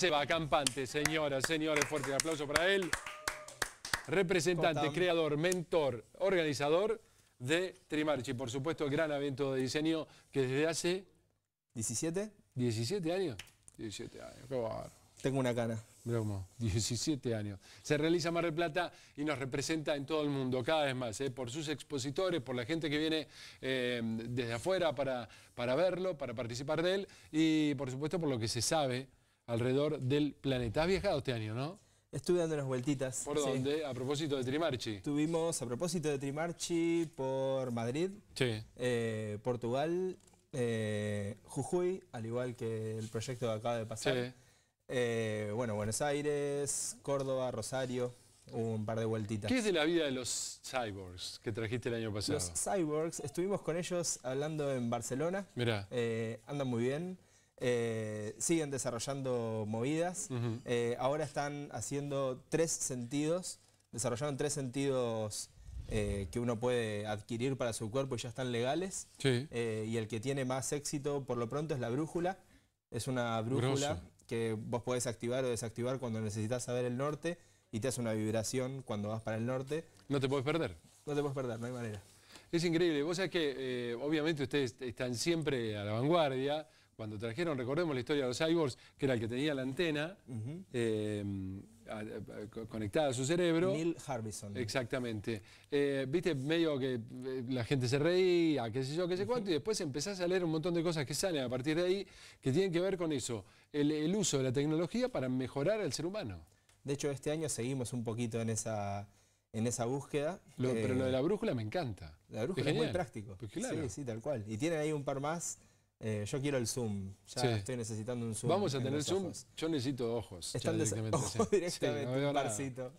Seba Campante, señora, señores, fuerte aplauso para él. Representante, creador, mentor, organizador de Trimarchi. Por supuesto, gran evento de diseño que desde hace... ¿17? ¿17 años? 17 años, qué Tengo una cara. Bromo, 17 años. Se realiza Mar del Plata y nos representa en todo el mundo, cada vez más, ¿eh? por sus expositores, por la gente que viene eh, desde afuera para, para verlo, para participar de él y por supuesto por lo que se sabe alrededor del planeta. Has viajado este año, ¿no? Estuve dando unas vueltitas. ¿Por dónde? A propósito de Trimarchi. Estuvimos a propósito de Trimarchi por Madrid, sí. Eh, Portugal, eh, Jujuy, al igual que el proyecto que acaba de pasar. Eh, bueno, Buenos Aires, Córdoba, Rosario, un par de vueltitas. ¿Qué es de la vida de los cyborgs que trajiste el año pasado? Los cyborgs, estuvimos con ellos hablando en Barcelona. Mirá. andan muy bien. Eh, siguen desarrollando movidas. Eh, ahora están haciendo tres sentidos, desarrollaron tres sentidos eh, que uno puede adquirir para su cuerpo y ya están legales. y el que tiene más éxito por lo pronto es la brújula. Es una brújula que vos podés activar o desactivar cuando necesitas saber el norte y te hace una vibración cuando vas para el norte. No te puedes perder. No te puedes perder, no hay manera. Es increíble. Vos sabés que obviamente ustedes están siempre a la vanguardia cuando trajeron, recordemos la historia de los cyborgs, que era el que tenía la antena eh, conectada a su cerebro. Neil Harbison. Exactamente. Eh, viste, medio que eh, la gente se reía, qué sé yo, qué sé cuánto, y después empezás a leer un montón de cosas que salen a partir de ahí, que tienen que ver con eso, el, uso de la tecnología para mejorar al ser humano. De hecho, este año seguimos un poquito en esa, en esa búsqueda. pero lo de la brújula me encanta. La brújula es, muy práctico. Pues sí, sí, tal cual. Y tienen ahí un par más eh, yo quiero el zoom. Ya estoy necesitando un zoom. Vamos a tener zoom. Yo necesito ojos. Están directamente. Ojos directamente un parcito.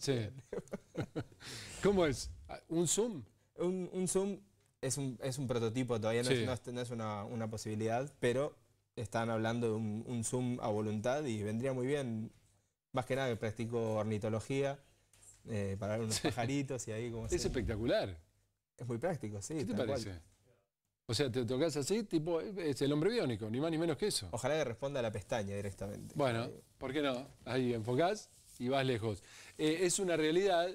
¿Cómo es? ¿Un zoom? Un, zoom es un, es un, prototipo, todavía no es, una, posibilidad, pero están hablando de un, zoom a voluntad y vendría muy bien. Más que nada que practico ornitología eh, para ver unos pajaritos y ahí como Es espectacular. Es muy práctico, sí. ¿Qué te parece? O sea, te tocas así, tipo, es el hombre biónico, ni más ni menos que eso. Ojalá que responda a la pestaña directamente. Bueno, ¿por qué no? Ahí enfocás y vas lejos. Eh, es una realidad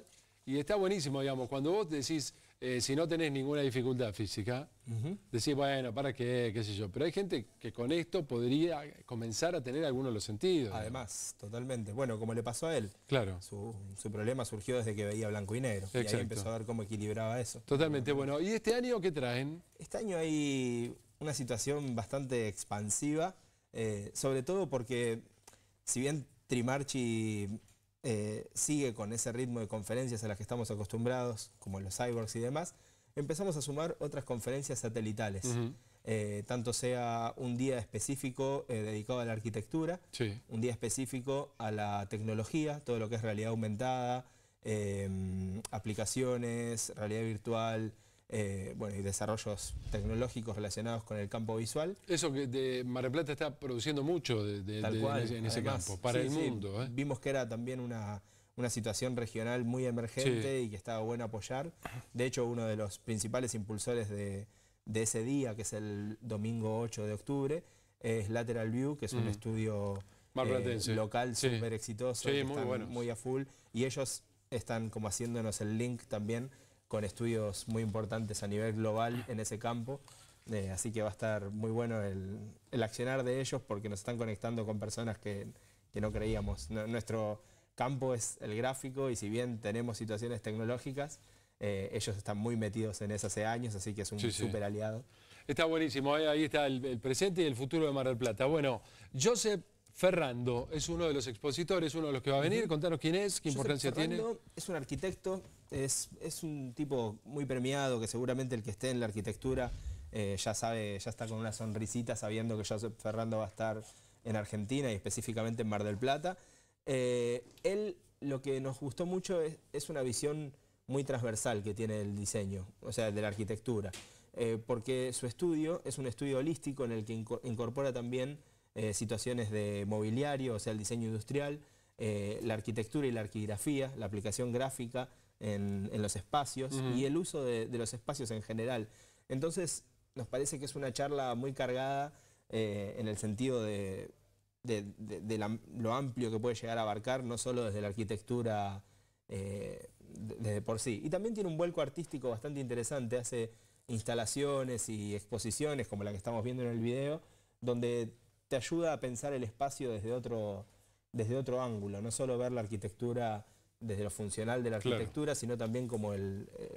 y está buenísimo, digamos, cuando vos decís, eh, si no tenés ninguna dificultad física, decir decís, bueno, ¿para qué? ¿Qué sé yo? Pero hay gente que con esto podría comenzar a tener algunos de los sentidos. Además, totalmente. Bueno, como le pasó a él. Claro. Su, problema surgió desde que veía blanco y negro. Y ahí empezó a ver cómo equilibraba eso. Totalmente. Bueno, ¿y este año qué traen? Este año hay una situación bastante expansiva, eh, sobre todo porque si bien Trimarchi eh, sigue con ese ritmo de conferencias a las que estamos acostumbrados, como los cyborgs y demás, empezamos a sumar otras conferencias satelitales. Eh, tanto sea un día específico eh, dedicado a la arquitectura, un día específico a la tecnología, todo lo que es realidad aumentada, aplicaciones, realidad virtual, eh, bueno, y desarrollos tecnológicos relacionados con el campo visual. Eso que de Mar Plata está produciendo mucho Tal cual, en ese, campo, para el mundo. ¿eh? Vimos que era también una, una situación regional muy emergente y que estaba bueno apoyar. De hecho, uno de los principales impulsores de, de ese día, que es el domingo 8 de octubre, es Lateral View, que es un mm. estudio eh, local súper exitoso, muy, muy a full, y ellos están como haciéndonos el link también con estudios muy importantes a nivel global en ese campo. Eh, así que va a estar muy bueno el, accionar de ellos porque nos están conectando con personas que, no creíamos. nuestro campo es el gráfico y si bien tenemos situaciones tecnológicas, eh, ellos están muy metidos en eso hace años, así que es un súper aliado. Está buenísimo, ahí está el, presente y el futuro de Mar del Plata. Bueno, Josep Ferrando es uno de los expositores, uno de los que va a venir. Contanos quién es, qué importancia tiene. Es un arquitecto es, un tipo muy premiado que seguramente el que esté en la arquitectura eh, ya sabe, ya está con una sonrisita sabiendo que José Ferrando va a estar en Argentina y específicamente en Mar del Plata. Eh, él lo que nos gustó mucho es, una visión muy transversal que tiene el diseño, o sea, de la arquitectura, eh, porque su estudio es un estudio holístico en el que incorpora también situaciones de mobiliario, o sea, el diseño industrial, la arquitectura y la arquigrafía, la aplicación gráfica, en, los espacios y el uso de, los espacios en general. Entonces, nos parece que es una charla muy cargada eh, en el sentido de, lo amplio que puede llegar a abarcar, no solo desde la arquitectura desde eh, por sí. Y también tiene un vuelco artístico bastante interesante, hace instalaciones y exposiciones como la que estamos viendo en el video, donde te ayuda a pensar el espacio desde otro, desde otro ángulo, no solo ver la arquitectura desde lo funcional de la arquitectura, sino también como eh,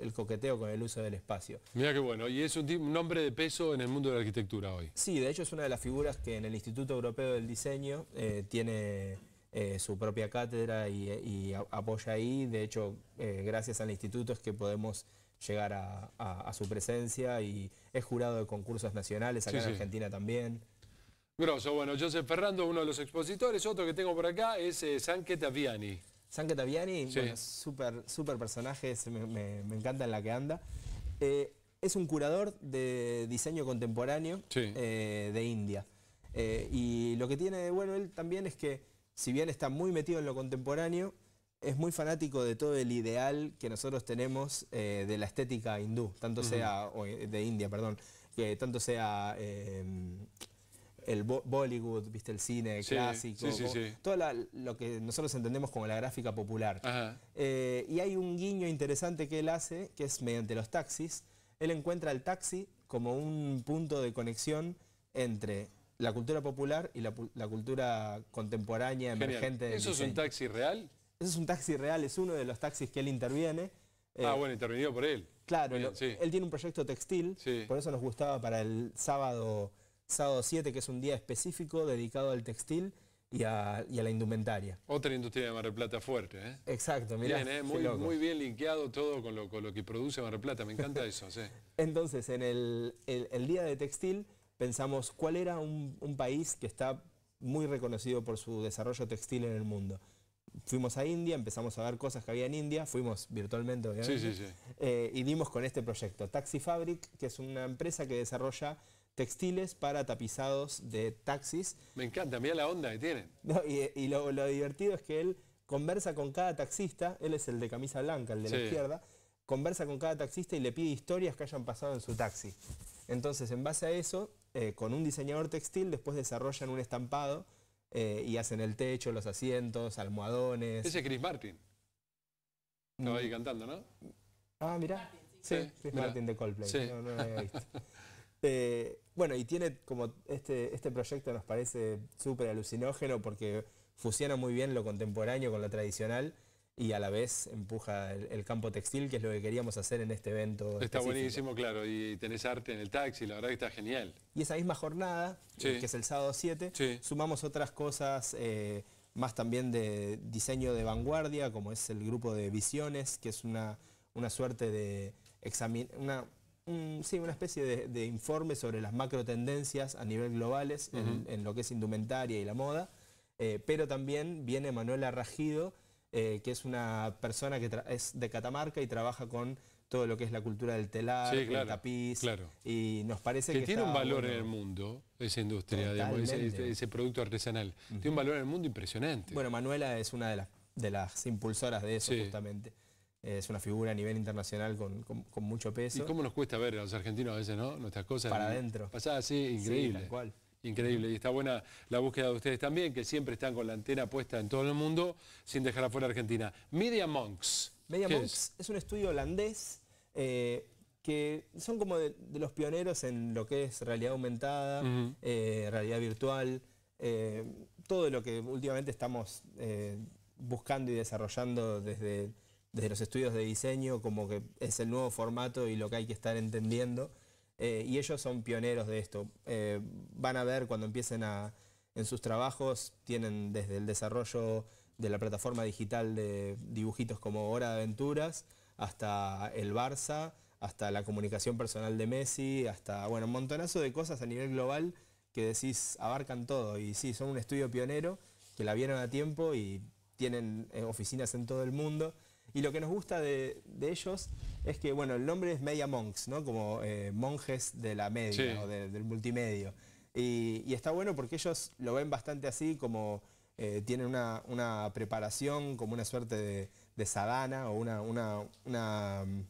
el, coqueteo con el uso del espacio. Mira qué bueno, y es un nombre de peso en el mundo de la arquitectura hoy. Sí, de hecho es una de las figuras que en el Instituto Europeo del Diseño eh, tiene eh, su propia cátedra y, apoya ahí. De hecho, gracias al instituto es que podemos llegar a, su presencia y es jurado de concursos nacionales acá en Argentina también. Grosso, bueno, José Ferrando, uno de los expositores, otro que tengo por acá es Sanke Taviani. Sanke Taviani, súper super personaje, me, encanta en la que anda. Eh, es un curador de diseño contemporáneo eh, de India. Eh, y lo que tiene de bueno él también es que, si bien está muy metido en lo contemporáneo, es muy fanático de todo el ideal que nosotros tenemos de la estética hindú, tanto sea, de India, perdón, que tanto sea el Bollywood, viste, el cine clásico, todo lo que nosotros entendemos como la gráfica popular. Eh, y hay un guiño interesante que él hace, que es mediante los taxis. Él encuentra el taxi como un punto de conexión entre la cultura popular y la, cultura contemporánea, emergente. ¿Eso es un taxi real? Eso es un taxi real, es uno de los taxis que él interviene. Eh, ah, bueno, intervenido por él. Claro, él tiene un proyecto textil, por eso nos gustaba para el sábado sábado 7, que es un día específico dedicado al textil y a, la indumentaria. Otra industria de Mar del Plata fuerte, ¿eh? Exacto, mirá. ¿eh? muy, bien linkeado todo con lo, que produce Mar del Plata, me encanta eso, Entonces, en el, Día de Textil pensamos cuál era un, país que está muy reconocido por su desarrollo textil en el mundo. Fuimos a India, empezamos a ver cosas que había en India, fuimos virtualmente obviamente, sí, sí, sí. Eh, y dimos con este proyecto, Taxi Fabric, que es una empresa que desarrolla textiles para tapizados de taxis. Me encanta, mira la onda que tienen. y, lo, divertido es que él conversa con cada taxista, él es el de camisa blanca, el de la izquierda, conversa con cada taxista y le pide historias que hayan pasado en su taxi. Entonces, en base a eso, eh, con un diseñador textil, después desarrollan un estampado eh, y hacen el techo, los asientos, almohadones. Ese es Chris Martin. no ahí mm. cantando, ¿no? Ah, mira Sí, Chris Martin de Coldplay. lo eh, bueno, y tiene como este, este proyecto nos parece súper alucinógeno porque fusiona muy bien lo contemporáneo con lo tradicional y a la vez empuja el, campo textil, que es lo que queríamos hacer en este evento. Está buenísimo, claro, y tenés arte en el taxi, la verdad que está genial. Y esa misma jornada, eh, que es el sábado 7, sumamos otras cosas eh, más también de diseño de vanguardia, como es el grupo de visiones, que es una, una suerte de examinar sí, una especie de, informe sobre las macro tendencias a nivel globales en, lo que es indumentaria y la moda, eh, pero también viene Manuela Rajido, eh, que es una persona que es de Catamarca y trabaja con todo lo que es la cultura del telar, el tapiz, y nos parece que, tiene un valor en el mundo esa industria, ese, producto artesanal, tiene un valor en el mundo impresionante. Bueno, Manuela es una de las, de las impulsoras de eso justamente es una figura a nivel internacional con, mucho peso. ¿Y cómo nos cuesta ver a los argentinos a veces, no? Nuestras cosas. Para adentro. pasada sí, increíble. cual. Increíble, y está buena la búsqueda de ustedes también, que siempre están con la antena puesta en todo el mundo, sin dejar afuera Argentina. Media Monks. Media Monks es? un estudio holandés eh, que son como de, los pioneros en lo que es realidad aumentada, eh, realidad virtual, eh, todo lo que últimamente estamos buscando y desarrollando desde desde los estudios de diseño, como que es el nuevo formato y lo que hay que estar entendiendo. Eh, y ellos son pioneros de esto. Eh, van a ver cuando empiecen a, en sus trabajos, tienen desde el desarrollo de la plataforma digital de dibujitos como Hora de Aventuras, hasta el Barça, hasta la comunicación personal de Messi, hasta, bueno, un montonazo de cosas a nivel global que decís, abarcan todo. Y sí, son un estudio pionero que la vieron a tiempo y tienen eh, oficinas en todo el mundo. Y lo que nos gusta de, ellos es que, bueno, el nombre es Media Monks, ¿no? Como eh, monjes de la media o del multimedio. Y, está bueno porque ellos lo ven bastante así, como eh, tienen una, preparación, como una suerte de, sadana o una, mm,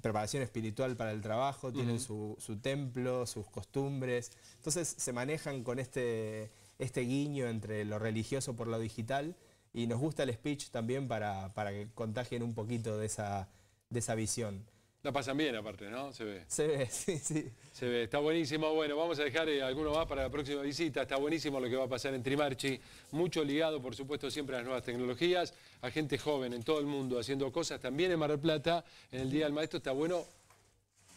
preparación espiritual para el trabajo, tienen su, templo, sus costumbres. Entonces se manejan con este, este guiño entre lo religioso por lo digital y nos gusta el speech también para, para que contagien un poquito de esa, de esa visión. La pasan bien aparte, ¿no? Se ve. Se ve, sí, sí. Se ve, está buenísimo. Bueno, vamos a dejar eh, alguno más para la próxima visita. Está buenísimo lo que va a pasar en Trimarchi. Mucho ligado, por supuesto, siempre a las nuevas tecnologías, a gente joven en todo el mundo haciendo cosas. También en Mar del Plata, en el Día del Maestro, está bueno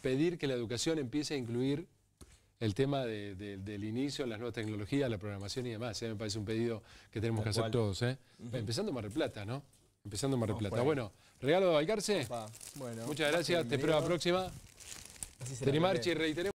pedir que la educación empiece a incluir el tema del inicio, las nuevas tecnologías, la programación y demás. ¿eh? Me parece un pedido que tenemos que hacer todos. ¿eh? Empezando Mar del Plata, ¿no? Empezando Mar del Plata. Bueno, regalo de Baicarse? Muchas gracias, te espero la próxima. Así y reiteremos.